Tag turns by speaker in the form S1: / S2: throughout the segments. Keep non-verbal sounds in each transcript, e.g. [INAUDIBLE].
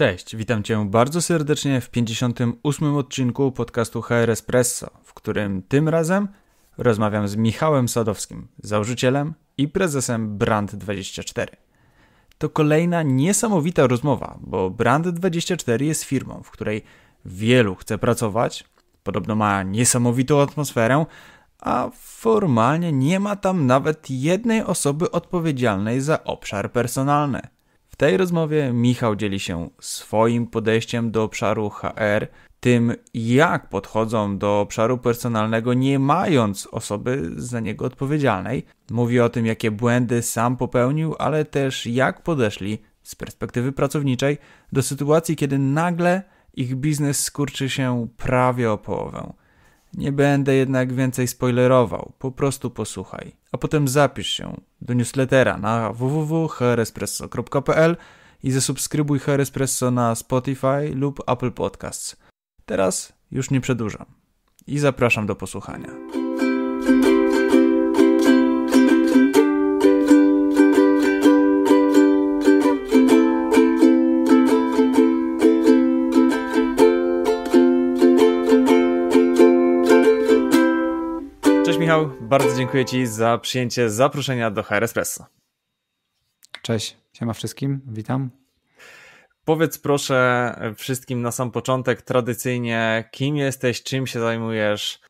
S1: Cześć, witam Cię bardzo serdecznie w 58. odcinku podcastu HR Espresso, w którym tym razem rozmawiam z Michałem Sadowskim, założycielem i prezesem Brand24. To kolejna niesamowita rozmowa, bo Brand24 jest firmą, w której wielu chce pracować, podobno ma niesamowitą atmosferę, a formalnie nie ma tam nawet jednej osoby odpowiedzialnej za obszar personalny – tej rozmowie Michał dzieli się swoim podejściem do obszaru HR, tym jak podchodzą do obszaru personalnego, nie mając osoby za niego odpowiedzialnej. Mówi o tym, jakie błędy sam popełnił, ale też jak podeszli z perspektywy pracowniczej do sytuacji, kiedy nagle ich biznes skurczy się prawie o połowę. Nie będę jednak więcej spoilerował, po prostu posłuchaj. A potem zapisz się do newslettera na www.hrespresso.pl i zasubskrybuj Herespresso na Spotify lub Apple Podcasts. Teraz już nie przedłużam i zapraszam do posłuchania. Michał, bardzo dziękuję Ci za przyjęcie zaproszenia do HR Espresso.
S2: Cześć, siema wszystkim, witam.
S1: Powiedz proszę wszystkim na sam początek tradycyjnie, kim jesteś, czym się zajmujesz?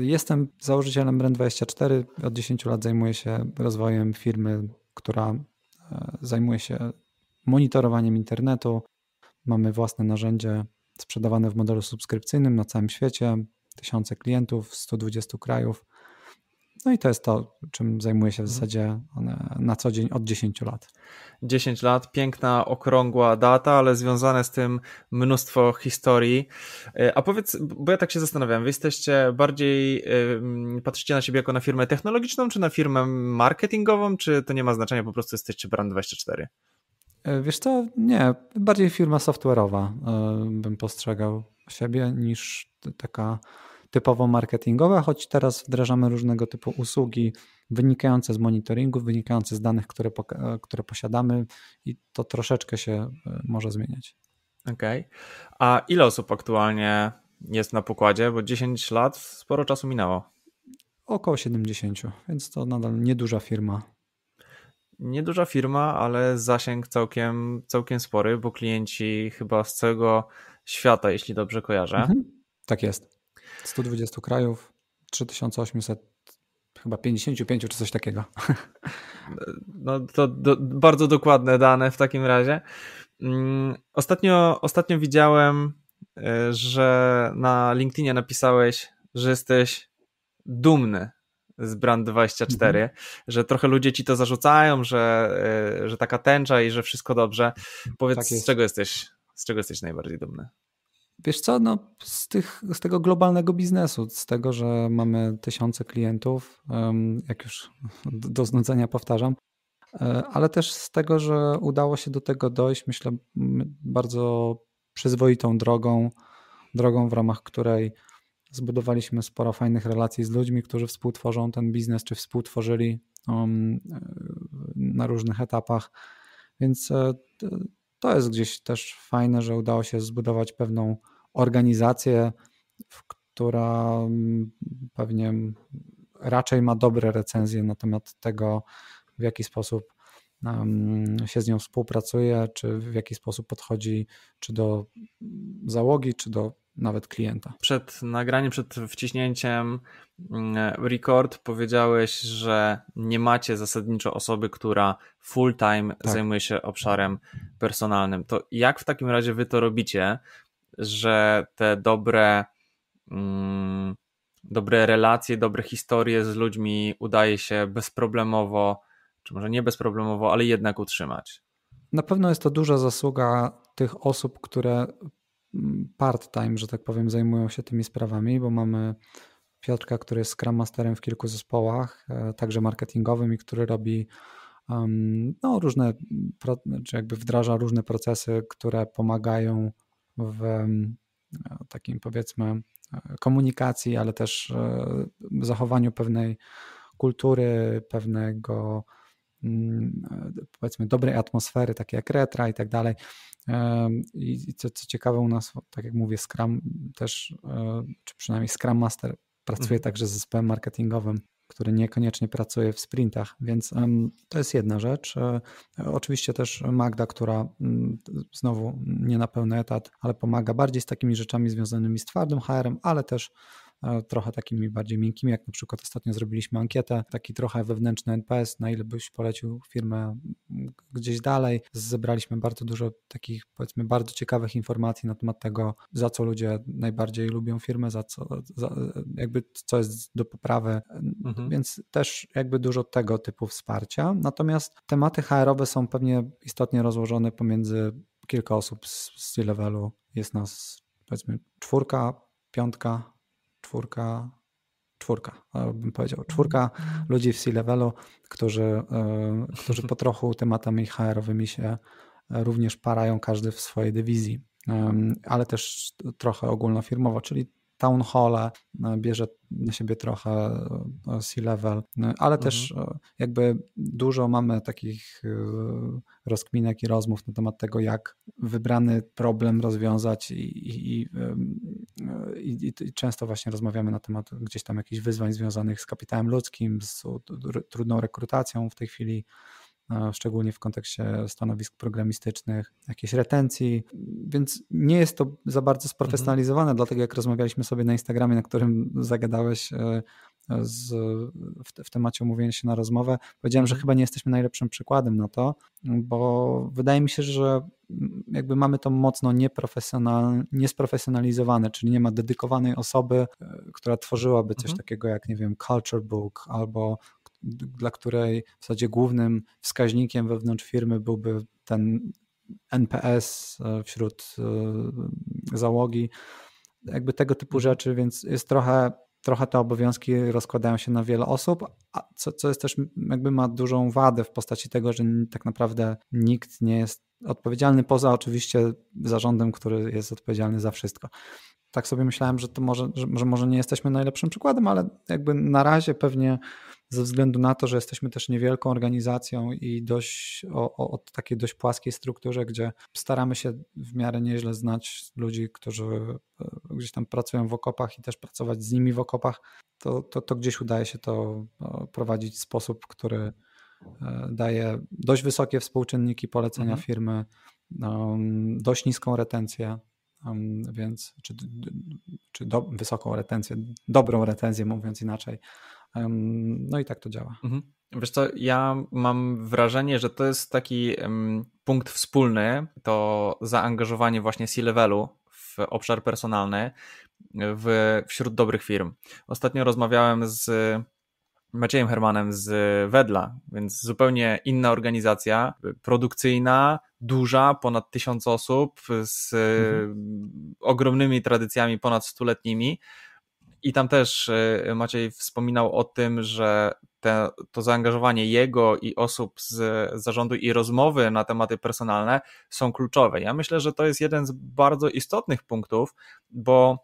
S2: Jestem założycielem Brand24. Od 10 lat zajmuję się rozwojem firmy, która e, zajmuje się monitorowaniem internetu. Mamy własne narzędzie sprzedawane w modelu subskrypcyjnym na całym świecie, tysiące klientów, 120 krajów. No i to jest to, czym zajmuję się w mhm. zasadzie na co dzień od 10 lat.
S1: 10 lat, piękna, okrągła data, ale związane z tym mnóstwo historii. E, a powiedz, bo ja tak się zastanawiam, wy jesteście bardziej, patrzycie na siebie jako na firmę technologiczną, czy na firmę marketingową, czy to nie ma znaczenia, po prostu jesteście Brand24?
S2: E, wiesz co, nie, bardziej firma software'owa e, bym postrzegał siebie niż taka typowo marketingowe, choć teraz wdrażamy różnego typu usługi wynikające z monitoringu, wynikające z danych, które, e, które posiadamy i to troszeczkę się e, może zmieniać.
S1: Okej. Okay. A ile osób aktualnie jest na pokładzie? Bo 10 lat sporo czasu minęło.
S2: Około 70, więc to nadal nieduża firma.
S1: Nieduża firma, ale zasięg całkiem, całkiem spory, bo klienci chyba z całego świata, jeśli dobrze kojarzę. Mhm.
S2: Tak jest. 120 krajów, 3800 chyba 55 czy coś takiego.
S1: [LAUGHS] No to do, bardzo dokładne dane w takim razie. Mm, ostatnio, ostatnio widziałem, e, że na LinkedInie napisałeś, że jesteś dumny z Brand24, mhm. że trochę ludzie ci to zarzucają, że, e, że taka tęcza i że wszystko dobrze. Powiedz, tak z czego jesteś z czego jesteś najbardziej dumny? Wiesz co, no
S2: z, tych, z tego globalnego biznesu, z tego, że mamy tysiące klientów, jak już do znudzenia powtarzam, e, ale też z tego, że udało się do tego dojść, myślę, bardzo przyzwoitą drogą, drogą w ramach której zbudowaliśmy sporo fajnych relacji z ludźmi, którzy współtworzą ten biznes, czy współtworzyli e, na różnych etapach. Więc e, to jest gdzieś też fajne, że udało się zbudować pewną organizację, która mm, pewnie raczej ma dobre recenzje na temat tego, w jaki sposób się z nią współpracuje, czy w jaki sposób podchodzi czy do załogi, czy do nawet klienta.
S1: Przed nagraniem, przed wciśnięciem mm, record powiedziałeś, że nie macie zasadniczo osoby, która full time tak. zajmuje się obszarem personalnym. To jak w takim razie wy to robicie, że te dobre mm, dobre relacje, dobre historie z ludźmi udaje się bezproblemowo, czy może nie bezproblemowo, ale jednak utrzymać?
S2: Na pewno jest to duża zasługa tych osób, które part-time, że tak powiem, zajmują się tymi sprawami, bo mamy Piotrka, który jest Scrum Masterem w kilku zespołach, e, także marketingowym i który robi no, różne, czy znaczy jakby wdraża różne procesy, które pomagają w e, takim powiedzmy e, komunikacji, ale też zachowaniu pewnej kultury, pewnego Mm, powiedzmy dobrej atmosfery, takie jak retra i tak dalej. I co, co ciekawe u nas, tak jak mówię, Scrum też, e, czy przynajmniej Scrum Master pracuje mhm. także z zespołem marketingowym, który niekoniecznie pracuje w sprintach, więc to jest jedna rzecz. E, oczywiście też Magda, która mm, znowu nie na pełny etat, ale pomaga bardziej z takimi rzeczami związanymi z twardym HR-em, ale też trochę takimi bardziej miękkimi, jak na przykład ostatnio zrobiliśmy ankietę, taki trochę wewnętrzny NPS, na ile byś polecił firmę mm, gdzieś dalej. Zebraliśmy bardzo dużo takich, powiedzmy, bardzo ciekawych informacji na temat tego, za co ludzie najbardziej lubią firmę, za co, za, jakby co jest do poprawy, mhm. więc też jakby dużo tego typu wsparcia. Natomiast tematy HR-owe są pewnie istotnie rozłożone pomiędzy kilka osób z C-levelu. Jest nas powiedzmy czwórka, piątka, czwórka, czwórka, bym powiedział, mhm. czwórka ludzi w C-levelu, którzy, e, którzy po trochu tematami HR-owymi się e, również parają, każdy w swojej dywizji, ale też trochę ogólnofirmowo, czyli town hall, e, bierze na siebie trochę e, e, C-level, ale też mhm. jakby dużo mamy takich rozkminek i rozmów na temat tego, jak wybrany problem rozwiązać i, i, i, i, często właśnie rozmawiamy na temat gdzieś tam jakichś wyzwań związanych z kapitałem ludzkim, z trudną rekrutacją w tej chwili, E, szczególnie w kontekście stanowisk programistycznych, jakiejś retencji, więc nie jest to za bardzo mhm. sprofesjonalizowane, mhm. dlatego jak rozmawialiśmy sobie na Instagramie, na którym zagadałeś e, z, w, w, temacie umówienia się na rozmowę, powiedziałem, że mhm. chyba nie jesteśmy najlepszym przykładem na to, bo wydaje mi się, że mm, jakby mamy to mocno nieprofesjonal, niesprofesjonalizowane, czyli nie ma dedykowanej osoby, e, która tworzyłaby coś mhm. takiego jak, nie wiem, culture book albo dla której w zasadzie głównym wskaźnikiem wewnątrz firmy byłby ten NPS e, wśród e, załogi, jakby tego typu mhm. rzeczy, więc jest trochę, trochę te obowiązki rozkładają się na wiele osób, a co, co jest też jakby ma dużą wadę w postaci tego, że tak naprawdę nikt nie jest odpowiedzialny poza oczywiście zarządem, który jest odpowiedzialny za wszystko. Tak sobie myślałem, że to może, że, że może nie jesteśmy najlepszym przykładem, ale jakby na razie pewnie ze względu na to, że jesteśmy też niewielką organizacją i dość o, o, o, takiej dość płaskiej strukturze, gdzie staramy się w miarę nieźle znać ludzi, którzy e, gdzieś tam pracują w okopach i też pracować z nimi w okopach, to, to, to gdzieś udaje się to e, prowadzić w sposób, który e, daje dość wysokie współczynniki polecenia mhm. firmy, um, dość niską retencję, um, więc czy, czy do, wysoką retencję, dobrą retencję mówiąc inaczej. No i tak to działa. Mhm.
S1: Wiesz co, ja mam wrażenie, że to jest taki punkt wspólny, to zaangażowanie właśnie C-levelu w obszar personalny w, wśród dobrych firm. Ostatnio rozmawiałem z Maciejem Hermanem z Wedla, więc zupełnie inna organizacja, produkcyjna, duża, ponad tysiąc osób, z mhm. ogromnymi tradycjami ponad stuletnimi, i tam też e, Maciej wspominał o tym, że te, to zaangażowanie jego i osób z zarządu i rozmowy na tematy personalne są kluczowe. Ja myślę, że to jest jeden z bardzo istotnych punktów, bo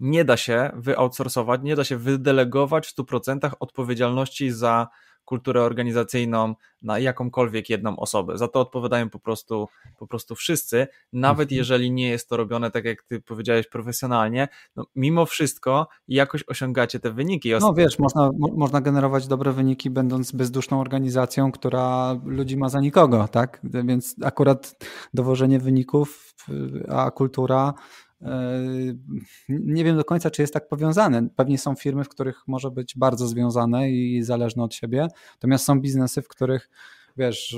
S1: nie da się wyoutsourcować, nie da się wydelegować w 100% odpowiedzialności za kulturę organizacyjną na jakąkolwiek jedną osobę. Za to odpowiadają po prostu, po prostu wszyscy, nawet mhm. jeżeli nie jest to robione tak, jak ty powiedziałeś, profesjonalnie, no, mimo wszystko jakoś osiągacie te wyniki. No wiesz,
S2: można, można generować dobre wyniki, będąc bezduszną organizacją, która ludzi ma za nikogo, tak? Więc akurat dowożenie wyników, y, a kultura E, nie wiem do końca, czy jest tak powiązane. Pewnie są firmy, w których może być bardzo związane i zależne od siebie, natomiast są biznesy, w których wiesz,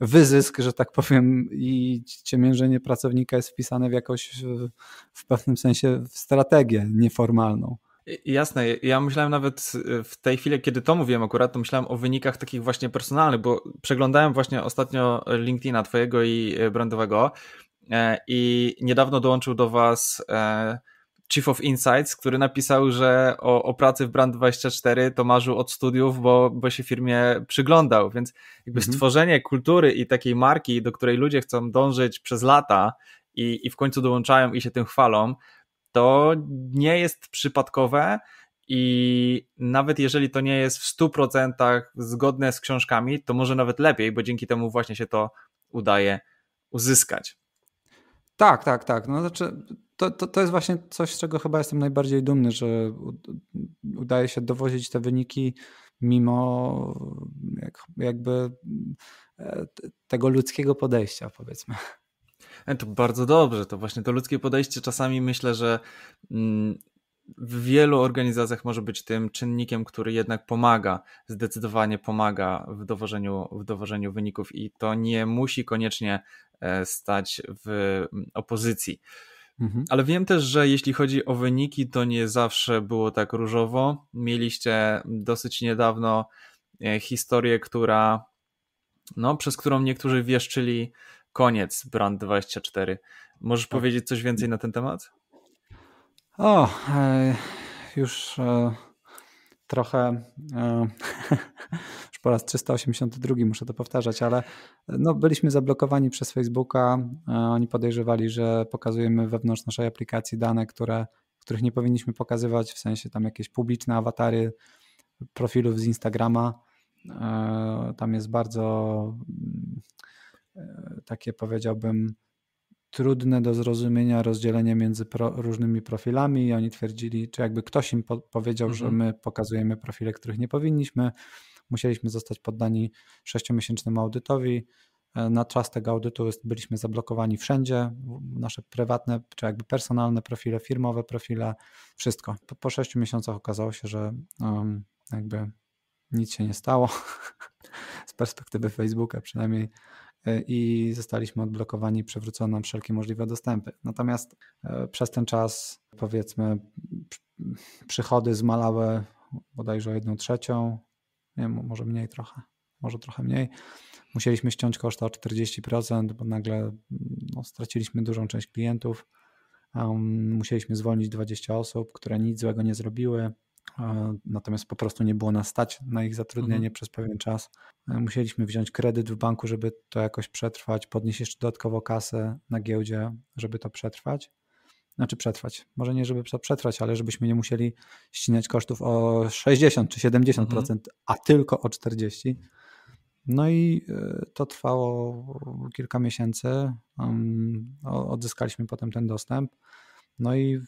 S2: wyzysk, że tak powiem, i ciemiężenie pracownika jest wpisane w jakąś w pewnym sensie w strategię nieformalną.
S1: Jasne, ja myślałem nawet e, w tej chwili, kiedy to mówiłem akurat, to myślałem o wynikach takich właśnie personalnych, bo przeglądałem właśnie ostatnio LinkedIna twojego i e, brandowego E, i niedawno dołączył do Was e, Chief of Insights, który napisał, że o, o pracy w Brand24 to marzył od studiów, bo, bo się firmie przyglądał, więc jakby mhm. stworzenie kultury i takiej marki, do której ludzie chcą dążyć przez lata i, i w końcu dołączają i się tym chwalą, to nie jest przypadkowe i nawet jeżeli to nie jest w 100% zgodne z książkami, to może nawet lepiej, bo dzięki temu właśnie się to udaje uzyskać.
S2: Tak, tak, tak. No, znaczy, to, to, to jest właśnie coś, z czego chyba jestem najbardziej dumny, że udaje się dowozić te wyniki mimo jak, jakby e, tego ludzkiego podejścia, powiedzmy.
S1: E, to bardzo dobrze, to właśnie to ludzkie podejście czasami myślę, że mm, w wielu organizacjach może być tym czynnikiem, który jednak pomaga, zdecydowanie pomaga w dowożeniu, w dowożeniu wyników i to nie musi koniecznie e, stać w opozycji. Mhm. Ale wiem też, że jeśli chodzi o wyniki, to nie zawsze było tak różowo. Mieliście dosyć niedawno e, historię, która, no, przez którą niektórzy wieszczyli koniec Brand 24. Możesz tak. powiedzieć coś więcej na ten temat?
S2: O, e, już e, trochę, e, [LAUGHS] już po raz 382 muszę to powtarzać, ale no, byliśmy zablokowani przez Facebooka. oni podejrzewali, że pokazujemy wewnątrz naszej aplikacji dane, które, których nie powinniśmy pokazywać, w sensie tam jakieś publiczne awatary profilów z Instagrama. tam jest bardzo mm, takie powiedziałbym trudne do zrozumienia rozdzielenie między pro, różnymi profilami i oni twierdzili, czy jakby ktoś im po, powiedział, mhm. że my pokazujemy profile, których nie powinniśmy. Musieliśmy zostać poddani sześciomiesięcznemu audytowi. E, na czas tego audytu byliśmy zablokowani wszędzie, nasze prywatne, czy jakby personalne profile, firmowe profile, wszystko. Po, po sześciu miesiącach okazało się, że um, jakby nic się nie stało. [LAUGHS] Z perspektywy Facebooka przynajmniej E, i zostaliśmy odblokowani, przewrócono nam wszelkie możliwe dostępy. Natomiast e, przez ten czas, powiedzmy, przychody zmalały bodajże o jedną trzecią, nie wiem, może mniej trochę, może trochę mniej. Musieliśmy ściąć koszta o 40%, bo nagle no, straciliśmy dużą część klientów. Um, musieliśmy zwolnić 20 osób, które nic złego nie zrobiły natomiast po prostu nie było nas stać na ich zatrudnienie mhm. przez pewien czas. E, musieliśmy wziąć kredyt w banku, żeby to jakoś przetrwać, podnieść jeszcze dodatkowo kasę na giełdzie, żeby to przetrwać. Znaczy przetrwać. Może nie, żeby to przetrwać, ale żebyśmy nie musieli ścinać kosztów o 60 czy 70%, mhm. a tylko o 40%. No i e, to trwało kilka miesięcy. Odzyskaliśmy potem ten dostęp. No i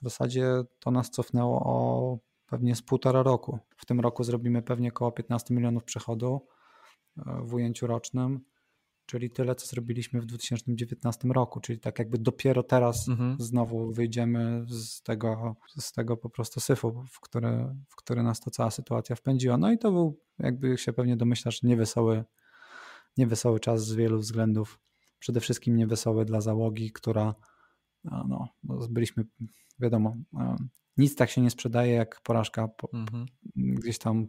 S2: w zasadzie to nas cofnęło o pewnie z półtora roku. W tym roku zrobimy pewnie około 15 milionów przychodu e, w ujęciu rocznym, czyli tyle, co zrobiliśmy w 2019 roku, czyli tak jakby dopiero teraz mhm. znowu wyjdziemy z tego, z tego po prostu syfu, w który, w który nas ta cała sytuacja wpędziła. No i to był, jakby się pewnie domyślasz, niewesoły, niewesoły czas z wielu względów. Przede wszystkim niewesoły dla załogi, która no, byliśmy, wiadomo, nic tak się nie sprzedaje jak porażka po, mhm. gdzieś tam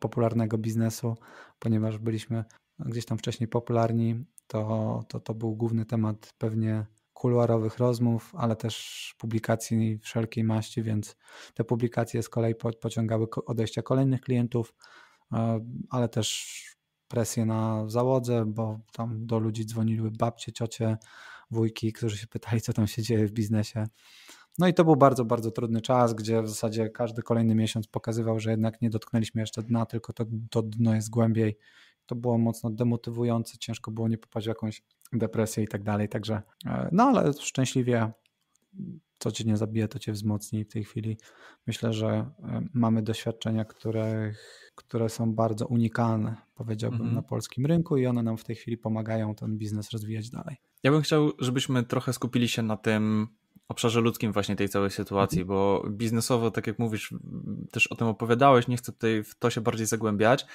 S2: popularnego biznesu, ponieważ byliśmy gdzieś tam wcześniej popularni, to, to, to był główny temat pewnie kuluarowych rozmów, ale też publikacji wszelkiej maści, więc te publikacje z kolei pociągały odejścia kolejnych klientów, ale też presję na załodze, bo tam do ludzi dzwoniły babcie, ciocie, wujki, którzy się pytali, co tam się dzieje w biznesie. No i to był bardzo, bardzo trudny czas, gdzie w zasadzie każdy kolejny miesiąc pokazywał, że jednak nie dotknęliśmy jeszcze dna, tylko to, to dno jest głębiej. To było mocno demotywujące, ciężko było nie popaść w jakąś depresję i tak dalej. Także, e, no ale szczęśliwie, co cię nie zabije, to cię wzmocni. W tej chwili myślę, że e, mamy doświadczenia, które, które są bardzo unikalne, powiedziałbym, mhm. na polskim rynku i one nam w tej chwili pomagają ten biznes rozwijać dalej.
S1: Ja bym chciał, żebyśmy trochę skupili się na tym obszarze ludzkim właśnie tej całej sytuacji, bo biznesowo, tak jak mówisz, też o tym opowiadałeś, nie chcę tutaj w to się bardziej zagłębiać.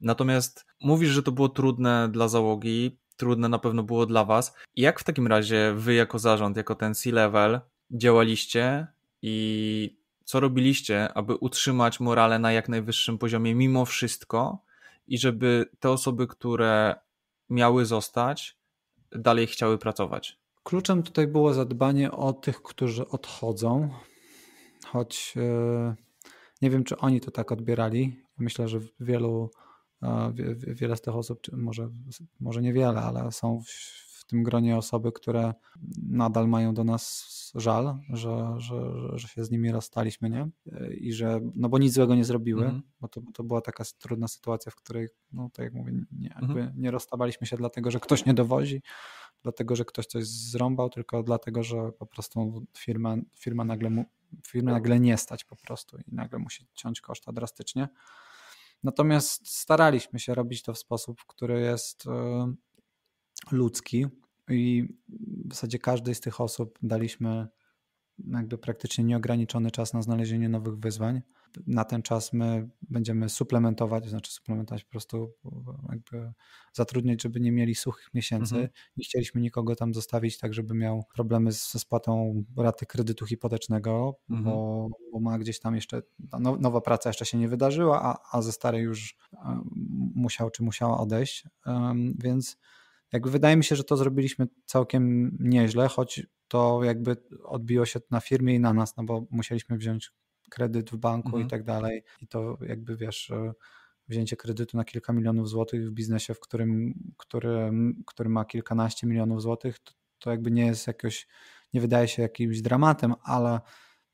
S1: Natomiast mówisz, że to było trudne dla załogi, trudne na pewno było dla was. Jak w takim razie wy jako zarząd, jako ten C-level działaliście i co robiliście, aby utrzymać morale na jak najwyższym poziomie mimo wszystko i żeby te osoby, które miały zostać, dalej chciały pracować.
S2: Kluczem tutaj było zadbanie o tych, którzy odchodzą, choć e, nie wiem, czy oni to tak odbierali. Myślę, że wielu, e, wiele z tych osób, może, może niewiele, ale są w tym gronie osoby, które nadal mają do nas żal, że, że, że się z nimi rozstaliśmy, nie? I że, no bo nic złego nie zrobiły, mm. bo to, to była taka trudna sytuacja, w której, no tak jak mówię, nie, mm. nie rozstawaliśmy się dlatego, że ktoś nie dowozi, dlatego, że ktoś coś zrąbał, tylko dlatego, że po prostu firma, firma nagle mu, firmy nagle nie stać po prostu i nagle musi ciąć koszta drastycznie. Natomiast staraliśmy się robić to w sposób, który jest e, ludzki i w zasadzie każdej z tych osób daliśmy jakby praktycznie nieograniczony czas na znalezienie nowych wyzwań. Na ten czas my będziemy suplementować, znaczy suplementować po prostu jakby zatrudniać, żeby nie mieli suchych miesięcy. Mhm. Nie chcieliśmy nikogo tam zostawić tak, żeby miał problemy ze spłatą raty kredytu hipotecznego, mhm. bo, bo, ma gdzieś tam jeszcze, no, nowa praca jeszcze się nie wydarzyła, a, a ze starej już e, musiał czy musiała odejść, um, więc jakby wydaje mi się, że to zrobiliśmy całkiem nieźle, choć to jakby odbiło się na firmie i na nas, no bo musieliśmy wziąć kredyt w banku mhm. i tak dalej. I to jakby wiesz, e, wzięcie kredytu na kilka milionów złotych w biznesie, w którym, który, który ma kilkanaście milionów złotych, to, to jakby nie jest jakoś, nie wydaje się jakimś dramatem, ale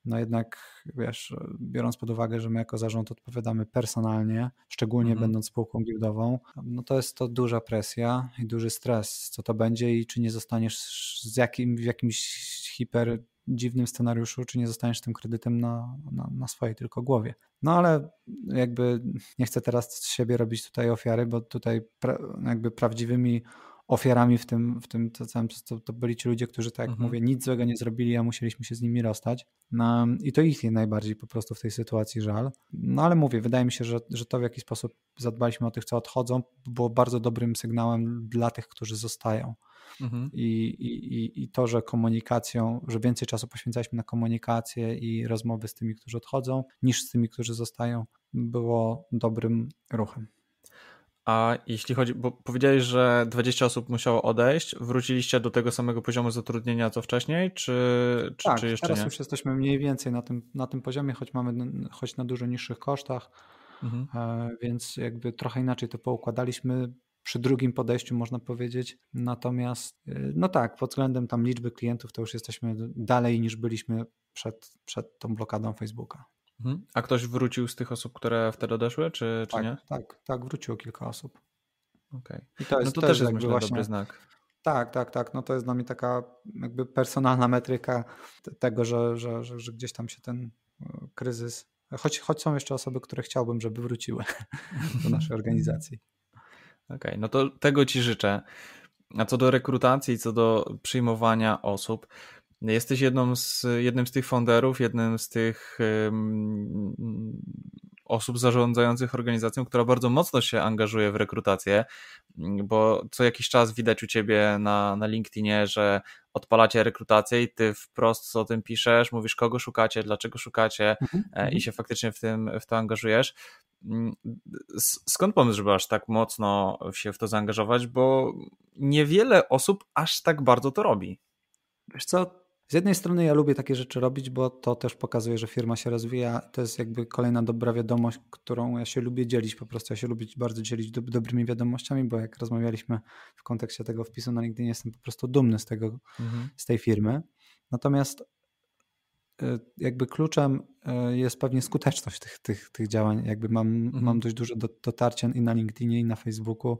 S2: no jednak wiesz, biorąc pod uwagę, że my jako zarząd odpowiadamy personalnie, szczególnie mhm. będąc spółką giełdową, no to jest to duża presja i duży stres, co to będzie i czy nie zostaniesz z jakim, w jakimś hiper dziwnym scenariuszu, czy nie zostaniesz tym kredytem na, na, na, swojej tylko głowie. No ale jakby nie chcę teraz z siebie robić tutaj ofiary, bo tutaj pra, jakby prawdziwymi ofiarami w tym, w tym to, całym, to, to byli ci ludzie, którzy tak mhm. mówię, nic złego nie zrobili, a musieliśmy się z nimi rozstać. No, I to ich najbardziej po prostu w tej sytuacji żal. No ale mówię, wydaje mi się, że, że to w jaki sposób zadbaliśmy o tych, co odchodzą, było bardzo dobrym sygnałem dla tych, którzy zostają. Mhm. I, i, I to, że komunikacją, że więcej czasu poświęcaliśmy na komunikację i rozmowy z tymi, którzy odchodzą, niż z tymi, którzy zostają, było dobrym ruchem.
S1: A jeśli chodzi, bo powiedziałeś, że 20 osób musiało odejść, wróciliście do tego samego poziomu zatrudnienia co wcześniej, czy, czy, tak, czy jeszcze teraz nie? już
S2: jesteśmy mniej więcej na tym, na tym poziomie, choć mamy choć na dużo niższych kosztach, mhm. E, więc jakby trochę inaczej to poukładaliśmy przy drugim podejściu, można powiedzieć. Natomiast, e, no tak, pod względem tam liczby klientów, to już jesteśmy dalej niż byliśmy przed, przed tą blokadą Facebooka.
S1: Mhm. A ktoś wrócił z tych osób, które wtedy odeszły, czy, czy tak, nie? Tak, tak, wróciło kilka osób. Okay. to jest, no to, też jest, myślę, właśnie, dobry znak.
S2: Tak, tak, tak. No to jest dla mnie taka jakby personalna metryka tego, że, że, że, że gdzieś tam się ten e, kryzys. Choć, choć są jeszcze osoby, które chciałbym, żeby wróciły [LAUGHS] do naszej organizacji.
S1: Okej, okay, no to tego Ci życzę. A co do rekrutacji, co do przyjmowania osób, Jesteś jedną z, jednym z tych fonderów, jednym z tych um, osób zarządzających organizacją, która bardzo mocno się angażuje w rekrutację, bo co jakiś czas widać u ciebie na, na LinkedInie, że odpalacie rekrutację i ty wprost o tym piszesz, mówisz kogo szukacie, dlaczego szukacie e, mhm, mhm. i się faktycznie w, tym, w to angażujesz. Skąd pomysł, żeby aż tak mocno się w to zaangażować? Bo niewiele osób aż tak bardzo to robi.
S2: Wiesz co, z jednej strony ja lubię takie rzeczy robić, bo to też pokazuje, że firma się rozwija. To jest jakby kolejna dobra wiadomość, którą ja się lubię dzielić. Po prostu ja się lubię bardzo dzielić do, dobrymi wiadomościami, bo jak rozmawialiśmy w kontekście tego wpisu na no LinkedIn, jestem po prostu dumny z tego, mhm. z tej firmy. Natomiast e, jakby kluczem e, jest pewnie skuteczność tych, tych, tych działań. Jakby mam, mhm. mam dość dużo dotarcia i na LinkedInie, i na Facebooku,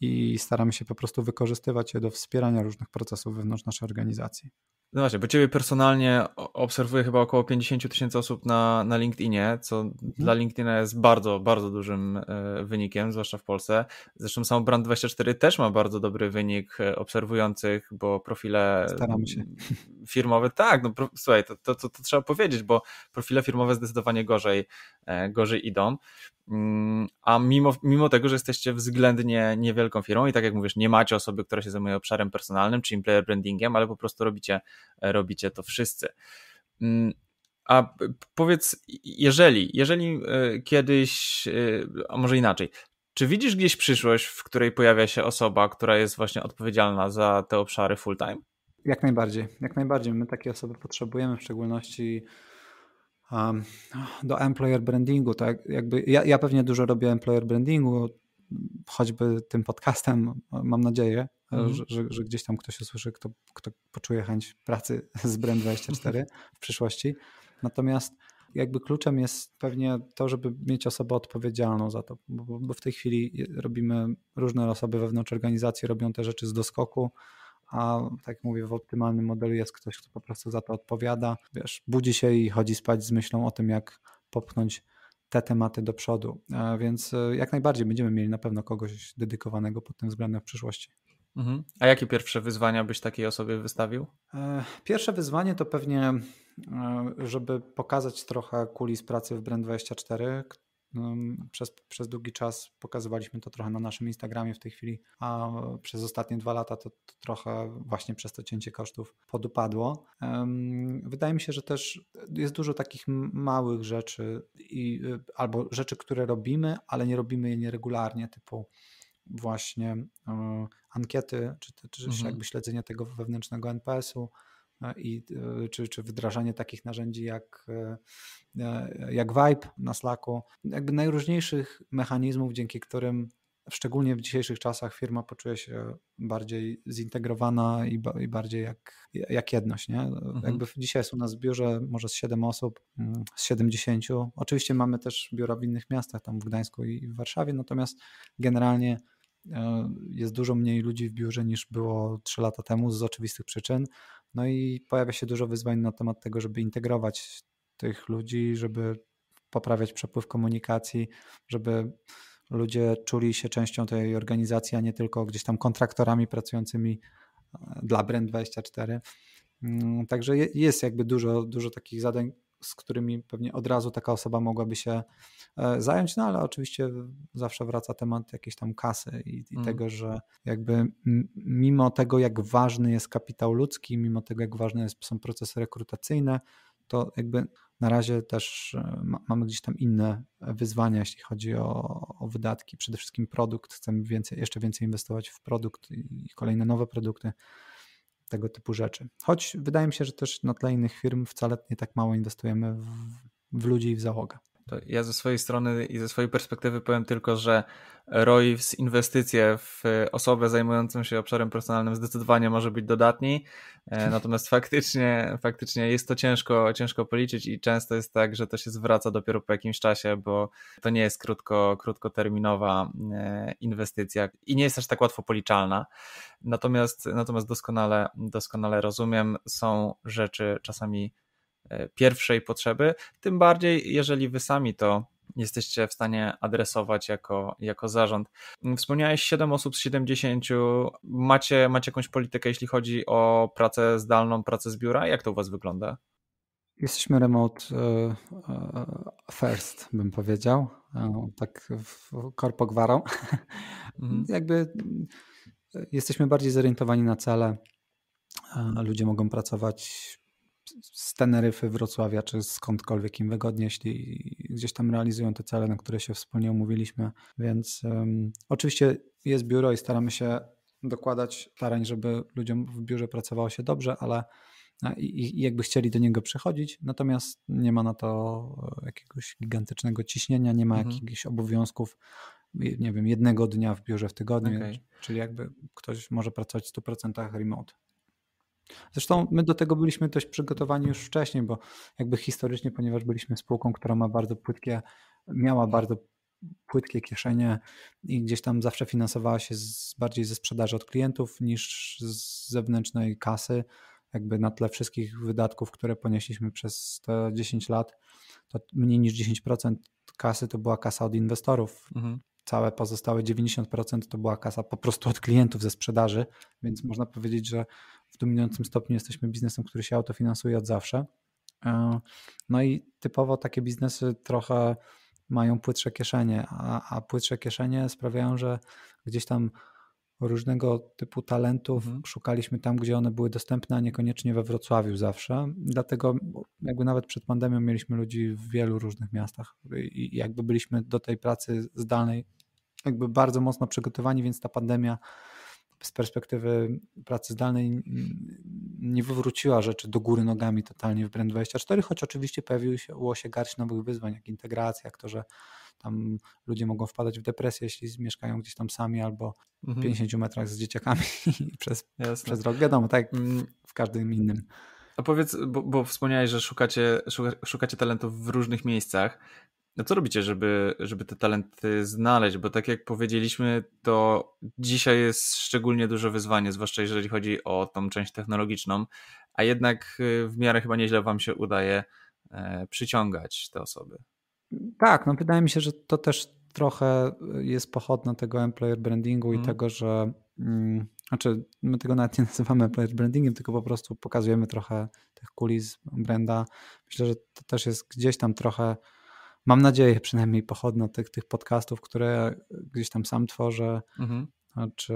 S2: i staramy się po prostu wykorzystywać je do wspierania różnych procesów wewnątrz naszej organizacji.
S1: No właśnie, bo Ciebie personalnie obserwuję chyba około 50 tysięcy osób na, na LinkedInie, co mhm. dla LinkedIna jest bardzo, bardzo dużym e, wynikiem, zwłaszcza w Polsce. Zresztą sam Brand24 też ma bardzo dobry wynik e, obserwujących, bo profile... Staramy się firmowe, tak, no słuchaj, to, to, to, to, trzeba powiedzieć, bo profile firmowe zdecydowanie gorzej, e, gorzej idą. Mm, a mimo, mimo tego, że jesteście względnie niewielką firmą i tak jak mówisz, nie macie osoby, która się zajmuje obszarem personalnym czy employer brandingiem, ale po prostu robicie, robicie to wszyscy. Mm, a powiedz, jeżeli, jeżeli e, kiedyś, e, a może inaczej, czy widzisz gdzieś przyszłość, w której pojawia się osoba, która jest właśnie odpowiedzialna za te obszary full time?
S2: Jak najbardziej, jak najbardziej. My takie osoby potrzebujemy, w szczególności um, do employer brandingu. Tak? Jakby ja, ja pewnie dużo robię employer brandingu, choćby tym podcastem, mam nadzieję, mm. że, że, że, gdzieś tam ktoś usłyszy, kto, kto poczuje chęć pracy [LAUGHS] z Brand24 w przyszłości. Natomiast jakby kluczem jest pewnie to, żeby mieć osobę odpowiedzialną za to, bo, bo w tej chwili robimy, różne osoby wewnątrz organizacji robią te rzeczy z doskoku, a tak jak mówię, w optymalnym modelu jest ktoś, kto po prostu za to odpowiada. Wiesz, budzi się i chodzi spać z myślą o tym, jak popchnąć te tematy do przodu. E, więc e, jak najbardziej będziemy mieli na pewno kogoś dedykowanego pod tym względem w przyszłości.
S1: Mhm. A jakie pierwsze wyzwania byś takiej osobie
S2: wystawił? E, pierwsze wyzwanie to pewnie, żeby pokazać trochę kulis pracy w Brand24, no, przez, przez długi czas pokazywaliśmy to trochę na naszym Instagramie w tej chwili, a przez ostatnie dwa lata to, to trochę właśnie przez to cięcie kosztów podupadło. Wydaje mi się, że też jest dużo takich małych rzeczy i, y, albo rzeczy, które robimy, ale nie robimy je nieregularnie, typu właśnie y, ankiety, czy, czy mhm. jakby śledzenie tego wewnętrznego NPS-u, i, e, czy, czy wdrażanie takich narzędzi jak, e, e, jak Vibe na Slacku, jakby najróżniejszych mechanizmów, dzięki którym szczególnie w dzisiejszych czasach firma poczuje się bardziej zintegrowana i, i bardziej jak, jak jedność. Nie? Mhm. Jakby dzisiaj jest u nas w biurze może z 7 osób, mm, z 70. Oczywiście mamy też biura w innych miastach, tam w Gdańsku i w Warszawie, natomiast generalnie jest dużo mniej ludzi w biurze niż było 3 lata temu z oczywistych przyczyn, no i pojawia się dużo wyzwań na temat tego, żeby integrować tych ludzi, żeby poprawiać przepływ komunikacji, żeby ludzie czuli się częścią tej organizacji, a nie tylko gdzieś tam kontraktorami pracującymi e, dla Brand24. Mm, także jest jakby dużo, dużo takich zadań, z którymi pewnie od razu taka osoba mogłaby się e, zająć, no ale oczywiście zawsze wraca temat jakiejś tam kasy i, i mm. tego, że jakby mimo tego, jak ważny jest kapitał ludzki, mimo tego, jak ważne są procesy rekrutacyjne, to jakby na razie też e, mamy gdzieś tam inne wyzwania, jeśli chodzi o, o, wydatki. Przede wszystkim produkt, chcemy więcej, jeszcze więcej inwestować w produkt i kolejne nowe produkty tego typu rzeczy. Choć wydaje mi się, że też na tle innych firm wcale nie tak mało inwestujemy w, w ludzi
S1: i w załogę ja ze swojej strony i ze swojej perspektywy powiem tylko, że z inwestycje w osobę zajmującą się obszarem personalnym zdecydowanie może być dodatni, e, natomiast [LAUGHS] faktycznie, faktycznie jest to ciężko, ciężko policzyć i często jest tak, że to się zwraca dopiero po jakimś czasie, bo to nie jest krótko, krótkoterminowa e, inwestycja i nie jest aż tak łatwo policzalna. Natomiast, natomiast doskonale, doskonale rozumiem, są rzeczy czasami E, pierwszej potrzeby, tym bardziej jeżeli wy sami to jesteście w stanie adresować jako, jako zarząd. Wspomniałeś 7 osób z 70. Macie, macie jakąś politykę, jeśli chodzi o pracę zdalną, pracę z biura? Jak to u Was wygląda?
S2: Jesteśmy remote e, e, first, bym powiedział. Tak korpogwarą. Mhm. [LAUGHS] Jakby jesteśmy bardziej zorientowani na cele. Ludzie mogą pracować z Teneryfy, Wrocławia czy skądkolwiek im wygodnie, jeśli gdzieś tam realizują te cele, na które się wspólnie umówiliśmy. Więc um, oczywiście jest biuro i staramy się dokładać starań, żeby ludziom w biurze pracowało się dobrze, ale e, i, i jakby chcieli do niego przychodzić, natomiast nie ma na to e, jakiegoś gigantycznego ciśnienia, nie ma mhm. jakichś obowiązków, nie wiem, jednego dnia w biurze w tygodniu, okay. czyli jakby ktoś może pracować w 100% remote. Zresztą my do tego byliśmy dość przygotowani już wcześniej, bo jakby historycznie, ponieważ byliśmy spółką, która ma bardzo płytkie, miała bardzo płytkie kieszenie i gdzieś tam zawsze finansowała się z, bardziej ze sprzedaży od klientów niż z zewnętrznej kasy, jakby na tle wszystkich wydatków, które ponieśliśmy przez te 10 lat, to mniej niż 10% kasy to była kasa od inwestorów. Mhm. Całe pozostałe 90% to była kasa po prostu od klientów ze sprzedaży, więc można powiedzieć, że w dominującym stopniu jesteśmy biznesem, który się autofinansuje od zawsze. E, no i typowo takie biznesy trochę mają płytsze kieszenie, a, a płytsze kieszenie sprawiają, że gdzieś tam różnego typu talentów mhm. szukaliśmy tam, gdzie one były dostępne, a niekoniecznie we Wrocławiu zawsze. Dlatego jakby nawet przed pandemią mieliśmy ludzi w wielu różnych miastach i jakby byliśmy do tej pracy zdalnej jakby bardzo mocno przygotowani, więc ta pandemia z perspektywy pracy zdalnej nie wywróciła rzeczy do góry nogami totalnie w Brand24, choć oczywiście pojawiło się garść nowych wyzwań, jak integracja, jak to, że tam ludzie mogą wpadać w depresję, jeśli mieszkają gdzieś tam sami albo mhm. 50 metrach z dzieciakami [LAUGHS] przez, przez rok. Wiadomo, tak jak mm. w,
S1: każdym innym. A powiedz, bo, bo wspomniałeś, że szukacie, szukacie talentów w różnych miejscach. No co robicie, żeby, żeby te talenty znaleźć? Bo tak jak powiedzieliśmy, to dzisiaj jest szczególnie duże wyzwanie, zwłaszcza jeżeli chodzi o tą część technologiczną, a jednak y, w miarę chyba nieźle Wam się udaje e, przyciągać te osoby.
S2: Tak, no wydaje mi się, że to też trochę y, jest pochodna tego employer brandingu hmm. i mhm. tego, że mm, znaczy my tego nawet nie [LAUGHS] nazywamy employer brandingiem, tylko po prostu pokazujemy trochę tych kulis branda. Myślę, że to też jest gdzieś tam trochę mam nadzieję przynajmniej pochodna tych, tych podcastów, które gdzieś tam sam tworzę, mhm. czy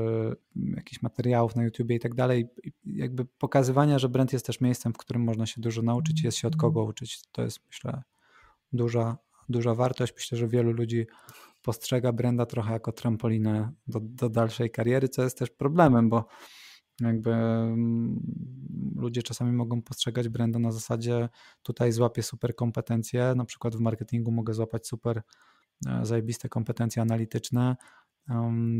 S2: jakichś materiałów na YouTubie i tak dalej. Jakby pokazywania, że brand jest też miejscem, w którym można się dużo nauczyć, jest się od kogo uczyć. To jest myślę duża, duża wartość. Myślę, że wielu ludzi postrzega brenda trochę jako trampolinę do, do dalszej kariery, co jest też problemem, bo jakby mm, ludzie czasami mogą postrzegać brandę na zasadzie tutaj złapię super kompetencje, na przykład w marketingu mogę złapać super e, zajebiste kompetencje analityczne,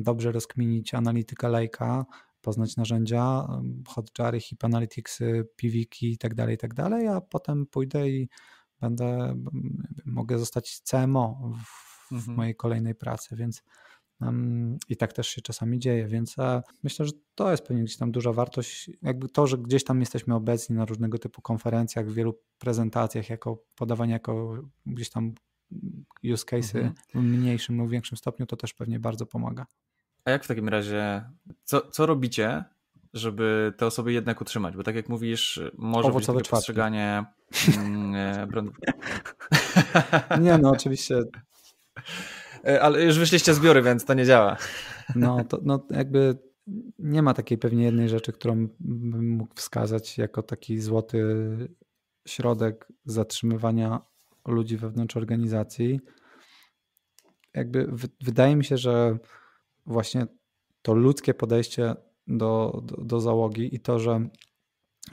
S2: dobrze rozkminić analitykę lajka, poznać narzędzia, hotjary, hip analytics, piwiki itd., tak itd., tak a potem pójdę i będę, mogę zostać CMO w, w mhm. mojej kolejnej pracy, więc i tak też się czasami dzieje, więc e, myślę, że to jest pewnie gdzieś tam duża wartość. Jakby to, że gdzieś tam jesteśmy obecni na różnego typu konferencjach, w wielu prezentacjach, jako podawanie jako gdzieś tam use cases mhm. w mniejszym lub większym stopniu, to też pewnie bardzo pomaga.
S1: A jak w takim razie, co, co robicie, żeby te osoby jednak utrzymać? Bo tak jak mówisz, może Owocowe być postrzeganie mm, e, brandów. [LAUGHS] Nie no, oczywiście E, ale już wyszliście zbiory, więc to nie działa.
S2: No, to no, jakby nie ma takiej pewnie jednej rzeczy, którą bym mógł wskazać jako taki złoty środek zatrzymywania ludzi wewnątrz organizacji. Jakby w, wydaje mi się, że właśnie to ludzkie podejście do, do, do, załogi i to, że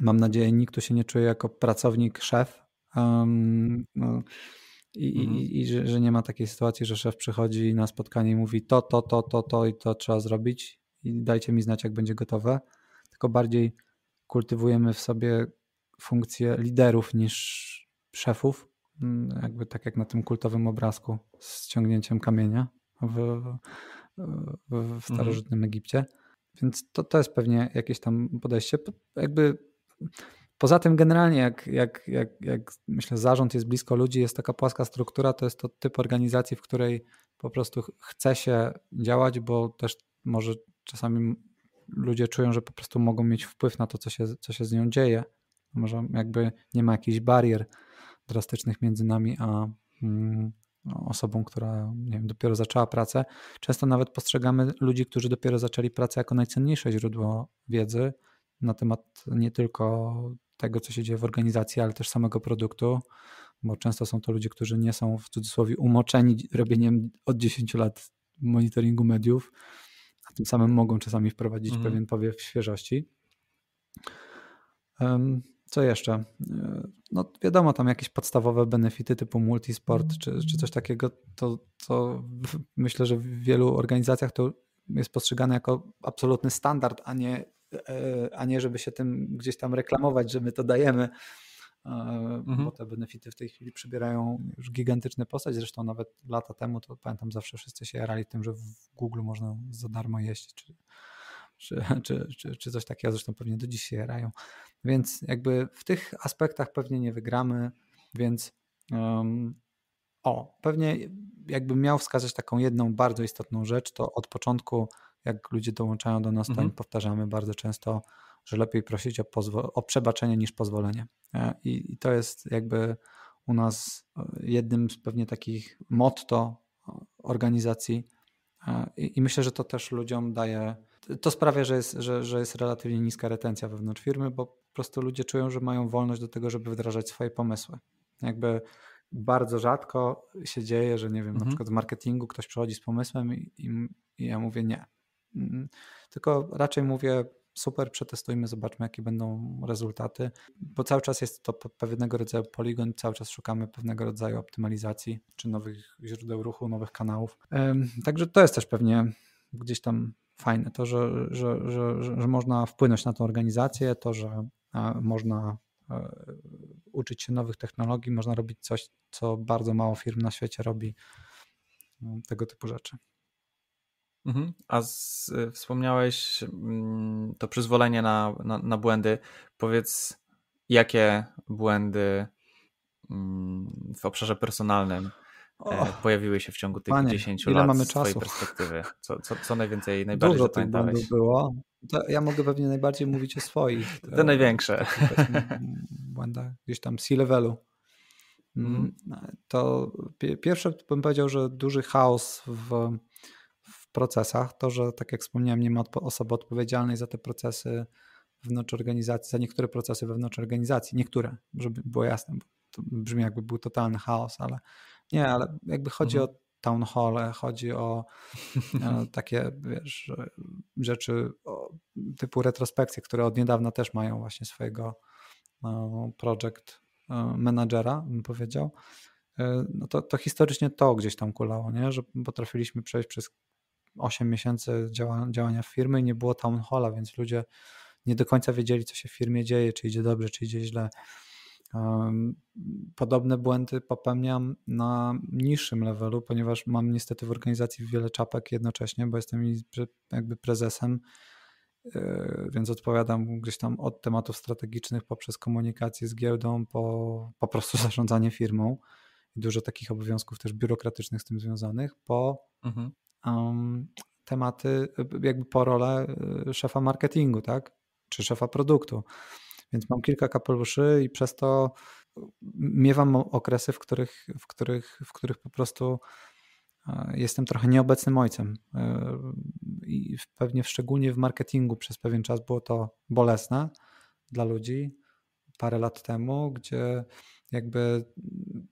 S2: mam nadzieję, nikt tu się nie czuje jako pracownik szef. Um, no, i, mhm. i, i że, że, nie ma takiej sytuacji, że szef przychodzi na spotkanie i mówi to, to, to, to, to i to trzeba zrobić i dajcie mi znać, jak będzie gotowe. Tylko bardziej kultywujemy w sobie funkcję liderów niż szefów, mm, jakby tak jak na tym kultowym obrazku z ciągnięciem kamienia w, w, w mhm. starożytnym mhm. Egipcie. Więc to, to jest pewnie jakieś tam podejście. Jakby Poza tym generalnie, jak, jak, jak, jak myślę, zarząd jest blisko ludzi, jest taka płaska struktura, to jest to typ organizacji, w której po prostu chce się działać, bo też może czasami ludzie czują, że po prostu mogą mieć wpływ na to, co się, co się z nią dzieje. Może jakby nie ma jakichś barier drastycznych między nami a mm, osobą, która nie wiem, dopiero zaczęła pracę. Często nawet postrzegamy ludzi, którzy dopiero zaczęli pracę jako najcenniejsze źródło wiedzy na temat nie tylko tego, co się dzieje w organizacji, ale też samego produktu, bo często są to ludzie, którzy nie są w cudzysłowie umoczeni robieniem od 10 lat monitoringu mediów, a tym samym mogą czasami wprowadzić mhm. pewien powiew świeżości. Um, co jeszcze? E, no wiadomo, tam jakieś podstawowe benefity typu multisport mhm. czy, czy coś takiego, to, to myślę, że w wielu organizacjach to jest postrzegane jako absolutny standard, a nie, e, a nie żeby się tym gdzieś tam reklamować, że my to dajemy, e, mhm. bo te benefity w tej chwili przybierają już gigantyczne postać. Zresztą nawet lata temu, to pamiętam, zawsze wszyscy się jarali tym, że w Google można za darmo jeść, czy, czy, [LAUGHS] czy, czy, czy coś takiego, zresztą pewnie do dziś się jarają. Więc jakby w tych aspektach pewnie nie wygramy, więc um, o, pewnie jakbym miał wskazać taką jedną bardzo istotną rzecz, to od początku, jak ludzie dołączają do nas, to mhm. powtarzamy bardzo często, że lepiej prosić o, o przebaczenie niż pozwolenie. E, I, I, to jest jakby u nas e, jednym z pewnie takich motto organizacji. E, I, i myślę, że to też ludziom daje, to sprawia, że jest, że, że jest relatywnie niska retencja wewnątrz firmy, bo po prostu ludzie czują, że mają wolność do tego, żeby wdrażać swoje pomysły. Jakby bardzo rzadko się dzieje, że nie wiem, mhm. na przykład w marketingu ktoś przychodzi z pomysłem i, i, ja mówię nie. Mm, tylko raczej mówię super, przetestujmy, zobaczmy, jakie będą rezultaty, bo cały czas jest to pewnego rodzaju poligon, cały czas szukamy pewnego rodzaju optymalizacji, czy nowych źródeł ruchu, nowych kanałów. Także to jest też pewnie gdzieś tam fajne, to, że, że, że, że można wpłynąć na tą organizację, to, że można e, uczyć się nowych technologii, można robić coś, co bardzo mało firm na świecie robi, no, tego typu rzeczy.
S1: Mhm. A z, wspomniałeś mm, to przyzwolenie na, na, na, błędy. Powiedz, jakie błędy mm, w obszarze personalnym e, o, pojawiły się w ciągu tych panie, 10 lat mamy z Twojej perspektywy? Co, co, co najwięcej, najbardziej Dużo tych było
S2: ja mogę pewnie najbardziej mówić o swoich. Te, największe. Błęda gdzieś tam C-levelu. Mm. Mhm. To pierwsze bym powiedział, że duży chaos w, w procesach. To, że tak jak wspomniałem, nie ma osoby odpowiedzialnej za te procesy wewnątrz organizacji, za niektóre procesy wewnątrz organizacji. Niektóre, żeby było jasne, bo to brzmi jakby był totalny chaos, ale nie, ale jakby chodzi mhm. o town hall, chodzi o e, [LAUGHS] takie wiesz, e, rzeczy typu retrospekcje, które od niedawna też mają właśnie swojego e, project menadżera, bym powiedział. No to, to historycznie to gdzieś tam kulało, nie? że potrafiliśmy przejść przez 8 miesięcy działa, działania firmy i nie było town halla, więc ludzie nie do końca wiedzieli, co się w firmie dzieje, czy idzie dobrze, czy idzie źle. Podobne błędy popełniam na niższym levelu, ponieważ mam niestety w organizacji wiele czapek jednocześnie, bo jestem jakby prezesem, e, więc odpowiadam gdzieś tam od tematów strategicznych poprzez komunikację z giełdą po po prostu [LAUGHS] zarządzanie firmą i dużo takich obowiązków też biurokratycznych z tym związanych, po mhm. tematy, jakby po rolę e, szefa marketingu, tak? Czy szefa produktu. Więc mam kilka kapeluszy i przez to miewam okresy, w których, w których, w których po prostu e, jestem trochę nieobecnym ojcem. E, I pewnie szczególnie w marketingu przez pewien czas było to bolesne dla ludzi parę lat temu, gdzie jakby mm,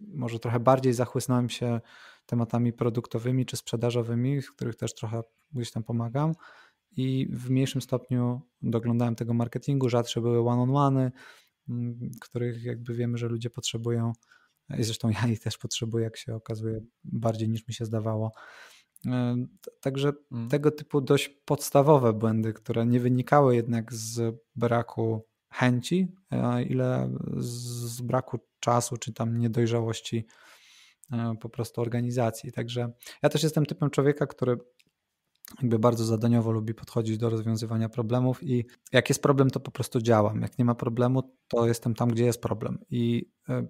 S2: może trochę bardziej zachłysnąłem się tematami produktowymi czy sprzedażowymi, w których też trochę gdzieś tam pomagam, i w mniejszym stopniu doglądałem tego marketingu. Rzadsze były one-on-one, mm, których jakby wiemy, że ludzie potrzebują. I e, zresztą ja ich też potrzebuję, jak się okazuje, bardziej niż mi się zdawało. E, także mm. tego typu dość podstawowe błędy, które nie wynikały jednak z braku chęci, e, ile z braku czasu czy tam niedojrzałości po prostu organizacji. Także ja też jestem typem człowieka, który jakby bardzo zadaniowo lubi podchodzić do rozwiązywania problemów i jak jest problem, to po prostu działam. Jak nie ma problemu, to jestem tam, gdzie jest problem. I e,